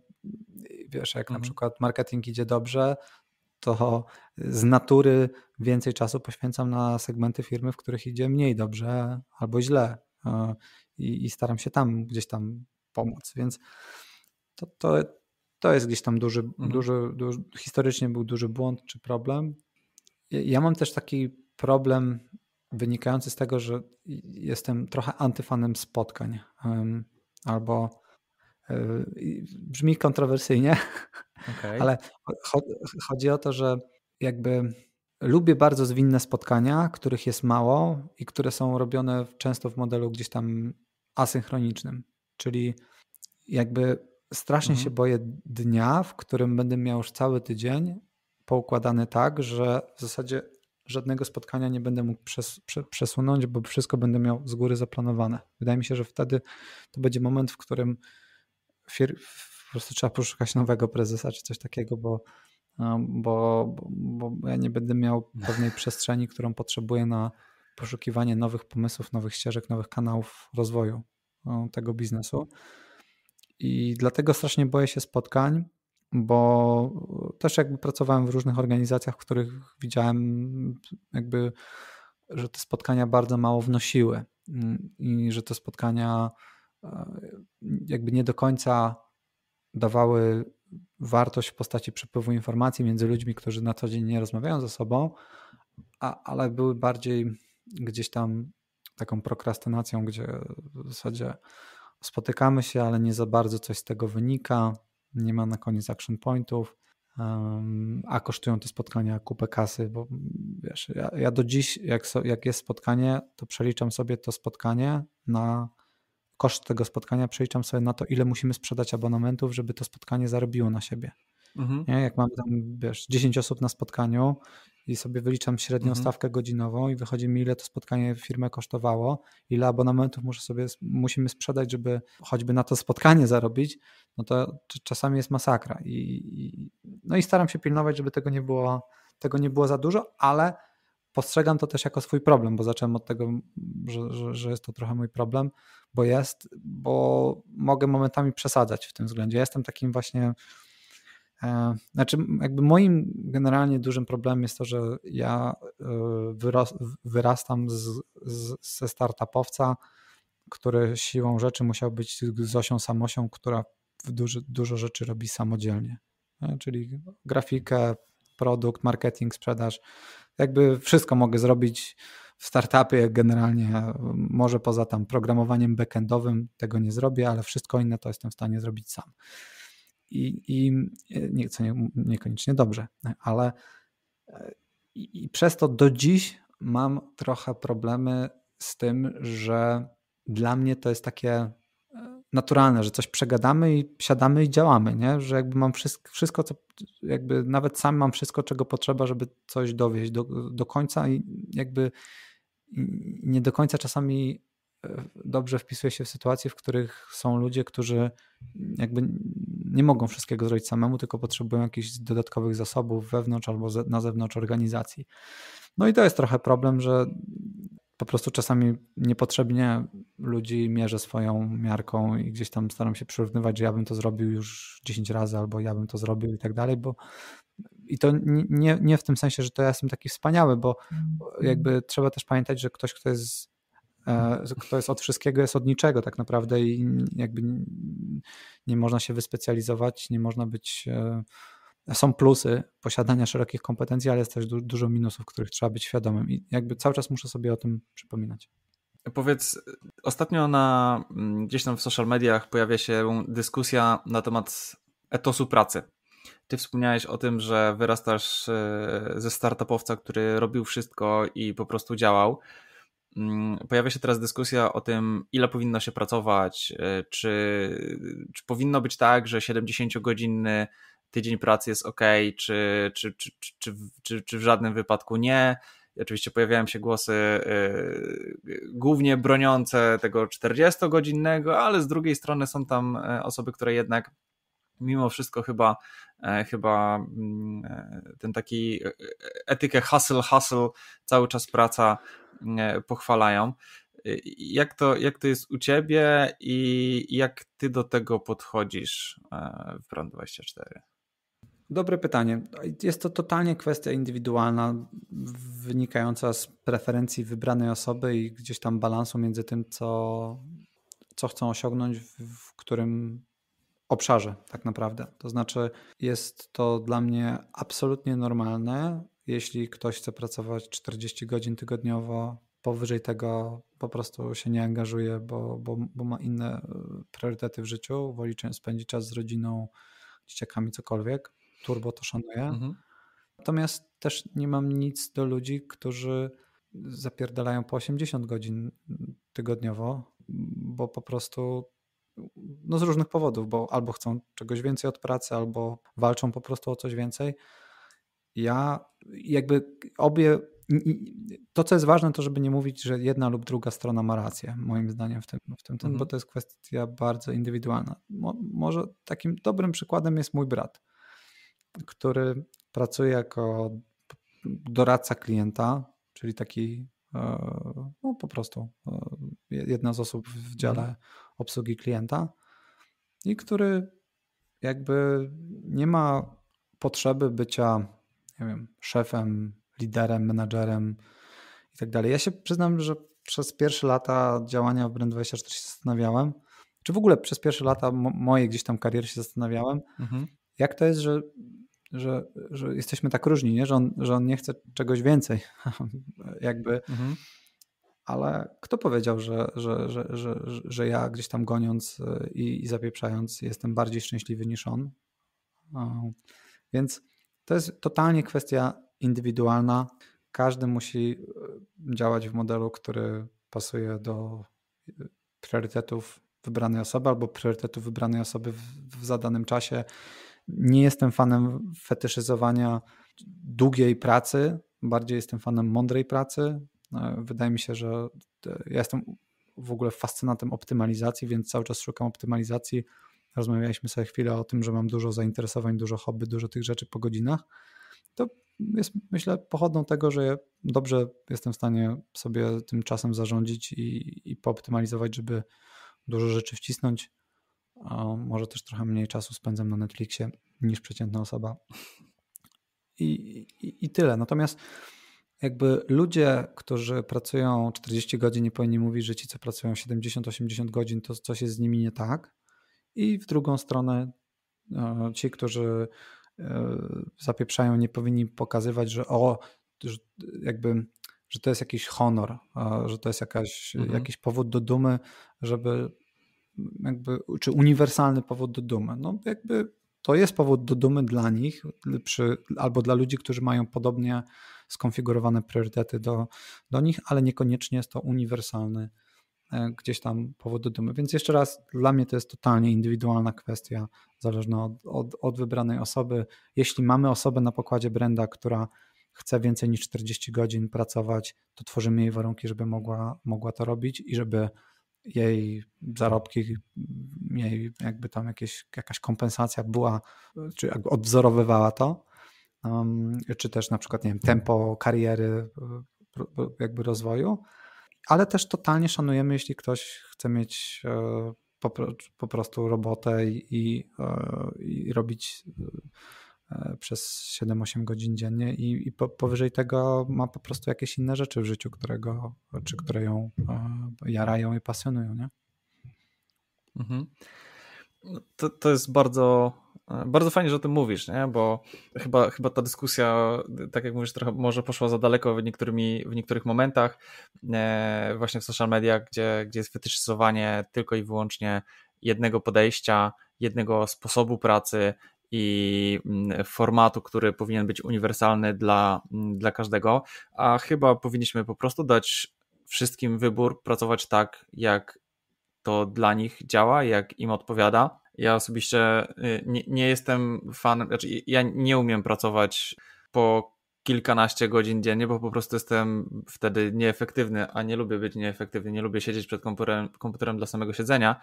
S2: wiesz, jak na mhm. przykład marketing idzie dobrze, to z natury więcej czasu poświęcam na segmenty firmy, w których idzie mniej dobrze albo źle e, i, i staram się tam gdzieś tam pomóc. Więc to, to, to jest gdzieś tam duży, mhm. duży, duży, historycznie był duży błąd czy problem. Ja mam też taki problem wynikający z tego, że jestem trochę antyfanem spotkań. Albo e, brzmi kontrowersyjnie, okay. ale chodzi o to, że jakby lubię bardzo zwinne spotkania, których jest mało i które są robione często w modelu gdzieś tam asynchronicznym. Czyli jakby strasznie mhm. się boję dnia, w którym będę miał już cały tydzień poukładany tak, że w zasadzie żadnego spotkania nie będę mógł przes przesunąć, bo wszystko będę miał z góry zaplanowane. Wydaje mi się, że wtedy to będzie moment, w którym po prostu trzeba poszukać nowego prezesa czy coś takiego, bo, no, bo, bo, bo ja nie będę miał pewnej [LAUGHS] przestrzeni, którą potrzebuję na poszukiwanie nowych pomysłów, nowych ścieżek, nowych kanałów rozwoju no, tego biznesu. I dlatego strasznie boję się spotkań, bo też jakby pracowałem w różnych organizacjach, w których widziałem jakby, że te spotkania bardzo mało wnosiły mm, i że te spotkania e, jakby nie do końca dawały wartość w postaci przepływu informacji między ludźmi, którzy na co dzień nie rozmawiają ze sobą, a, ale były bardziej gdzieś tam taką prokrastynacją, gdzie w zasadzie spotykamy się, ale nie za bardzo coś z tego wynika nie ma na koniec action pointów, a kosztują te spotkania kupę kasy, bo mm, wiesz, ja, ja do dziś, jak, so, jak jest spotkanie, to przeliczam sobie to spotkanie na koszt tego spotkania, przeliczam sobie na to, ile musimy sprzedać abonamentów, żeby to spotkanie zarobiło na siebie. Mhm. Jak mamy tam, wiesz, 10 osób na spotkaniu i sobie wyliczam średnią mhm. stawkę godzinową i wychodzi mi, ile to spotkanie firmę kosztowało, ile abonamentów muszę sobie, musimy sprzedać, żeby choćby na to spotkanie zarobić, no to czasami jest masakra. I, i no i staram się pilnować, żeby tego nie było, tego nie było za dużo, ale postrzegam to też jako swój problem, bo zacząłem od tego, że, że, że, jest to trochę mój problem, bo jest, bo mogę momentami przesadzać w tym względzie. Jestem takim właśnie E, znaczy, jakby moim generalnie dużym problemem jest to, że ja e, wyrastam z, z, ze startupowca, który siłą rzeczy musiał być Zosią Samosią, która dużo, dużo rzeczy robi samodzielnie. E, czyli grafikę, produkt, marketing, sprzedaż. Jakby wszystko mogę zrobić w startupie generalnie, może poza tam programowaniem backendowym tego nie zrobię, ale wszystko inne to jestem w stanie zrobić sam i, i e, nie, co nie, niekoniecznie dobrze, ale e, i, i przez to do dziś mam trochę problemy z tym, że dla mnie to jest takie e, naturalne, że coś przegadamy i siadamy i działamy, nie? że jakby mam wszystko, wszystko co, jakby nawet sam mam wszystko, czego potrzeba, żeby coś dowieść do, do końca i jakby nie do końca czasami dobrze wpisuje się w sytuacje, w których są ludzie, którzy jakby nie mogą wszystkiego zrobić samemu, tylko potrzebują jakichś dodatkowych zasobów wewnątrz albo na zewnątrz organizacji. No i to jest trochę problem, że po prostu czasami niepotrzebnie ludzi mierzę swoją miarką i gdzieś tam staram się przyrównywać, że ja bym to zrobił już 10 razy albo ja bym to zrobił i tak dalej, bo i to nie, nie w tym sensie, że to ja jestem taki wspaniały, bo mhm. jakby trzeba też pamiętać, że ktoś, kto jest E, to jest od wszystkiego, jest od niczego tak naprawdę i jakby nie można się wyspecjalizować, nie można być. E, są plusy posiadania szerokich kompetencji, ale jest też du dużo minusów, których trzeba być świadomym i jakby cały czas muszę sobie o tym przypominać.
S1: Powiedz, ostatnio na, gdzieś tam w social mediach pojawia się dyskusja na temat etosu pracy. Ty wspomniałeś o tym, że wyrastasz e, ze startupowca, który robił wszystko i po prostu działał. Mm, pojawia się teraz dyskusja o tym, ile powinno się pracować, e, czy, czy powinno być tak, że 70-godzinny tydzień pracy jest ok, czy, czy, czy, czy, czy, czy w żadnym wypadku nie. Oczywiście pojawiają się głosy e, głównie broniące tego 40-godzinnego, ale z drugiej strony są tam e, osoby, które jednak mimo wszystko chyba, e, chyba mm, e, ten taki e, etykę hustle, hustle, cały czas praca mm, pochwalają. Jak to, jak to jest u ciebie i jak ty do tego podchodzisz w Prąd24?
S2: Dobre pytanie. Jest to totalnie kwestia indywidualna, wynikająca z preferencji wybranej osoby i gdzieś tam balansu między tym, co, co chcą osiągnąć, w którym obszarze, tak naprawdę. To znaczy, jest to dla mnie absolutnie normalne, jeśli ktoś chce pracować 40 godzin tygodniowo, powyżej tego po prostu się nie angażuje, bo, bo, bo ma inne e, priorytety w życiu, woli spędzić czas z rodziną, dzieciakami, cokolwiek. Turbo to szanuję. Mhm. Natomiast też nie mam nic do ludzi, którzy zapierdalają po 80 godzin tygodniowo, bo po prostu no z różnych powodów, bo albo chcą czegoś więcej od pracy, albo walczą po prostu o coś więcej. Ja jakby obie. To, co jest ważne, to żeby nie mówić, że jedna lub druga strona ma rację, moim zdaniem, w tym, w tym mhm. bo to jest kwestia bardzo indywidualna. Mo, może takim dobrym przykładem jest mój brat, który pracuje jako doradca klienta, czyli taki e, no, po prostu e, jedna z osób w dziale mhm obsługi klienta i który jakby nie ma potrzeby bycia, nie wiem, szefem, liderem, menadżerem i tak dalej. Ja się przyznam, że przez pierwsze lata działania w Brand24 się zastanawiałem, czy w ogóle przez pierwsze lata mojej gdzieś tam kariery się zastanawiałem, mhm. jak to jest, że, że, że jesteśmy tak różni, nie? Że, on, że on nie chce czegoś więcej. [LAUGHS] Jakby mhm ale kto powiedział, że, że, że, że, że ja gdzieś tam goniąc y, i, i zapieprzając jestem bardziej szczęśliwy niż on? Więc to jest totalnie kwestia indywidualna. Każdy musi y, działać w modelu, który pasuje do y, priorytetów wybranej osoby albo priorytetów wybranej osoby w, w zadanym czasie. Nie jestem fanem fetyszyzowania długiej pracy, bardziej jestem fanem mądrej pracy, E, wydaje mi się, że e, ja jestem w ogóle fascynatem optymalizacji, więc cały czas szukam optymalizacji. Rozmawialiśmy sobie chwilę o tym, że mam dużo zainteresowań, dużo hobby, dużo tych rzeczy po godzinach. To jest, myślę, pochodną tego, że dobrze jestem w stanie sobie tym czasem zarządzić i, i pooptymalizować, żeby dużo rzeczy wcisnąć. A może też trochę mniej czasu spędzam na Netflixie niż przeciętna osoba. I, i, i tyle. Natomiast jakby ludzie, którzy pracują 40 godzin, nie powinni mówić, że ci, co pracują 70-80 godzin, to coś jest z nimi nie tak. I w drugą stronę e, ci, którzy e, zapieprzają, nie powinni pokazywać, że o, jakby, że to jest jakiś honor, e, że to jest jakaś, mhm. jakiś powód do dumy, żeby jakby, czy uniwersalny powód do dumy. No jakby to jest powód do dumy dla nich przy, albo dla ludzi, którzy mają podobnie skonfigurowane priorytety do, do nich, ale niekoniecznie jest to uniwersalny e, gdzieś tam powód do dumy. Więc jeszcze raz, dla mnie to jest totalnie indywidualna kwestia, zależna od, od, od wybranej osoby. Jeśli mamy osobę na pokładzie Brenda, która chce więcej niż 40 godzin pracować, to tworzymy jej warunki, żeby mogła, mogła to robić i żeby jej zarobki, jej jakby tam jakieś, jakaś kompensacja była, czy jakby odwzorowywała to, czy też na przykład nie wiem, tempo kariery, e, jakby rozwoju, ale też totalnie szanujemy, jeśli ktoś chce mieć e, po, po prostu robotę i, i e, robić przez 7-8 godzin dziennie i, i, powyżej tego ma po prostu jakieś inne rzeczy w życiu, którego, czy które ją jarają i pasjonują, nie?
S1: Mhm. No, to, to jest bardzo bardzo fajnie, że o tym mówisz, nie? bo chyba, chyba ta dyskusja, tak jak mówisz, trochę może poszła za daleko w, niektórymi, w niektórych momentach, e, właśnie w social mediach, gdzie, gdzie jest wytyszowanie tylko i wyłącznie jednego podejścia, jednego sposobu pracy i mm, formatu, który powinien być uniwersalny dla, mm, dla każdego, a chyba powinniśmy po prostu dać wszystkim wybór, pracować tak, jak to dla nich działa, jak im odpowiada ja osobiście y, nie, nie jestem fanem, znaczy ja nie umiem pracować po kilkanaście godzin dziennie, bo po prostu jestem wtedy nieefektywny, a nie lubię być nieefektywny, nie lubię siedzieć przed komputerem, komputerem dla samego siedzenia.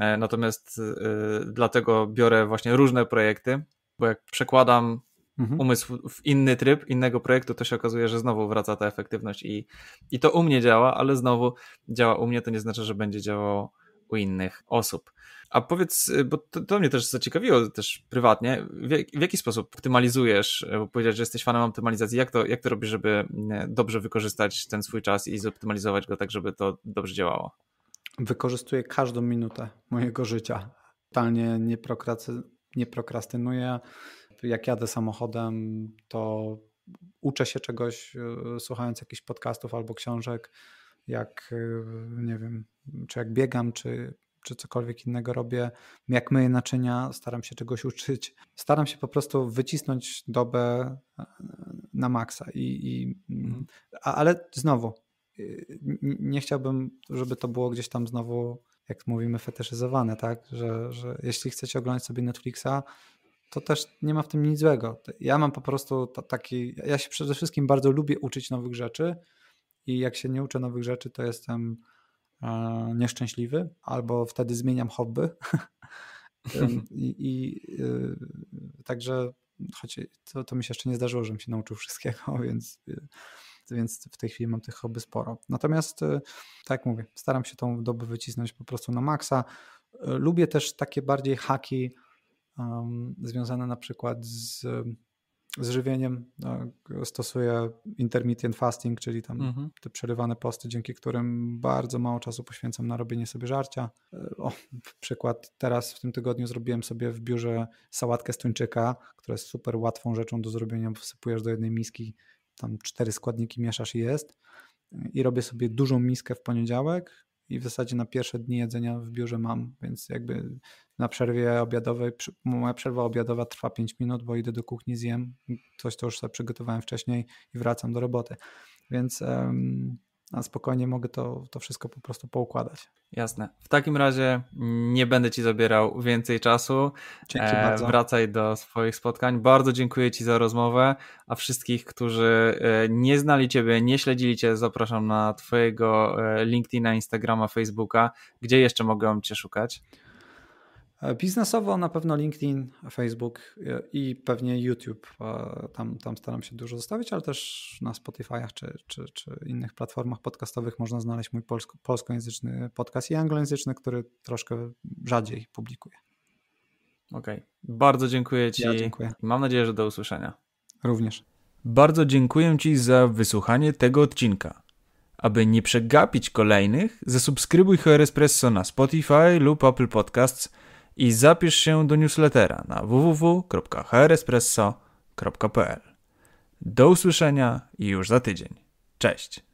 S1: E, natomiast y, dlatego biorę właśnie różne projekty, bo jak przekładam mhm. umysł w inny tryb innego projektu, to się okazuje, że znowu wraca ta efektywność i, i to u mnie działa, ale znowu działa u mnie, to nie znaczy, że będzie działało u innych osób. A powiedz, y, bo to, to, mnie też zaciekawiło też prywatnie, w, w jaki sposób optymalizujesz, e, bo powiedziałeś, że jesteś fanem optymalizacji, jak to, jak to robisz, żeby mm, e, dobrze wykorzystać ten swój czas i zoptymalizować go tak, żeby to dobrze działało?
S2: Wykorzystuję każdą minutę mojego życia. Totalnie nie, prokrasty, nie prokrastynuję. Jak jadę samochodem, to uczę się czegoś, e, słuchając jakichś podcastów albo książek jak nie wiem, czy jak biegam, czy czy cokolwiek innego robię, jak myję naczynia, staram się czegoś uczyć. Staram się po prostu wycisnąć dobę e, na maksa. I, i mm, mhm. a, ale znowu, y, nie chciałbym, żeby to było gdzieś tam znowu, jak mówimy, fetyszyzowane, tak? Że, że jeśli chcecie oglądać sobie Netflixa, to też nie ma w tym nic złego. Ja mam po prostu taki. Ja się przede wszystkim bardzo lubię uczyć nowych rzeczy i jak się nie uczę nowych rzeczy, to jestem E, nieszczęśliwy, albo wtedy zmieniam hobby. [LAUGHS] I, i e, także, choć to, to mi się jeszcze nie zdarzyło, żebym się nauczył wszystkiego, [LAUGHS] więc, e, więc w tej chwili mam tych hobby sporo. Natomiast, tak mówię, staram się tą dobę wycisnąć po prostu na maksa. Lubię też takie bardziej haki um, związane na przykład z z żywieniem no, stosuję intermittent fasting, czyli tam mhm. te przerywane posty, dzięki którym bardzo mało czasu poświęcam na robienie sobie żarcia. E, o, przykład, teraz w tym tygodniu zrobiłem sobie w biurze sałatkę z tuńczyka, która jest super łatwą rzeczą do zrobienia, wsypujesz do jednej miski tam cztery składniki mieszasz i jest. I robię sobie dużą miskę w poniedziałek i w zasadzie na pierwsze dni jedzenia w biurze mam, więc jakby na przerwie obiadowej, moja przerwa obiadowa trwa 5 minut, bo idę do kuchni, zjem coś, co już sobie przygotowałem wcześniej i wracam do roboty. Więc na spokojnie mogę to, to wszystko po prostu poukładać.
S1: Jasne. W takim razie nie będę Ci zabierał więcej czasu. Dzięki e, bardzo. Wracaj do swoich spotkań. Bardzo dziękuję Ci za rozmowę, a wszystkich, którzy e, nie znali Ciebie, nie śledzili Cię, zapraszam na Twojego e, LinkedIna, Instagrama, Facebooka. Gdzie jeszcze mogę Cię szukać?
S2: E, biznesowo na pewno LinkedIn, Facebook e, i pewnie YouTube. Tam, tam staram się dużo zostawić, ale też na Spotify'ach czy, czy, czy innych platformach podcastowych można znaleźć mój polsko, polskojęzyczny podcast i anglojęzyczny, który troszkę
S1: rzadziej publikuję. Okej, okay. bardzo dziękuję Ci. Ja dziękuję. Mam nadzieję, że do usłyszenia. Również. Bardzo dziękuję Ci za wysłuchanie tego odcinka. Aby nie przegapić kolejnych, zasubskrybuj HR Espresso na Spotify lub Apple Podcasts i zapisz się do newslettera na www.hrespresso.pl. Do usłyszenia i już za tydzień. Cześć!